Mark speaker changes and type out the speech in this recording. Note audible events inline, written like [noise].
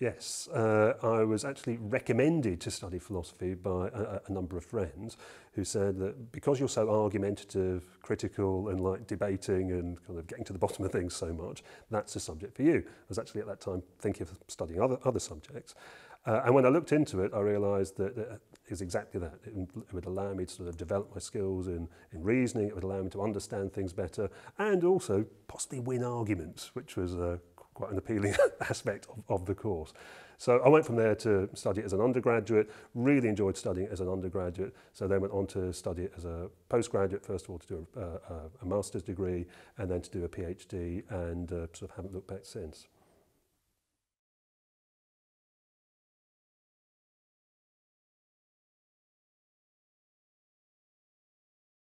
Speaker 1: Yes, uh, I was actually recommended to study philosophy by a, a number of friends who said that because you're so argumentative, critical, and like debating and kind of getting to the bottom of things so much, that's a subject for you. I was actually at that time thinking of studying other, other subjects. Uh, and when I looked into it, I realized that it is exactly that. It, it would allow me to sort of develop my skills in, in reasoning, it would allow me to understand things better, and also possibly win arguments, which was uh, quite an appealing [laughs] aspect of, of the course. So I went from there to study as an undergraduate, really enjoyed studying as an undergraduate, so then went on to study as a postgraduate, first of all to do a, uh, a, a master's degree and then to do a PhD and uh, sort of haven't looked back since.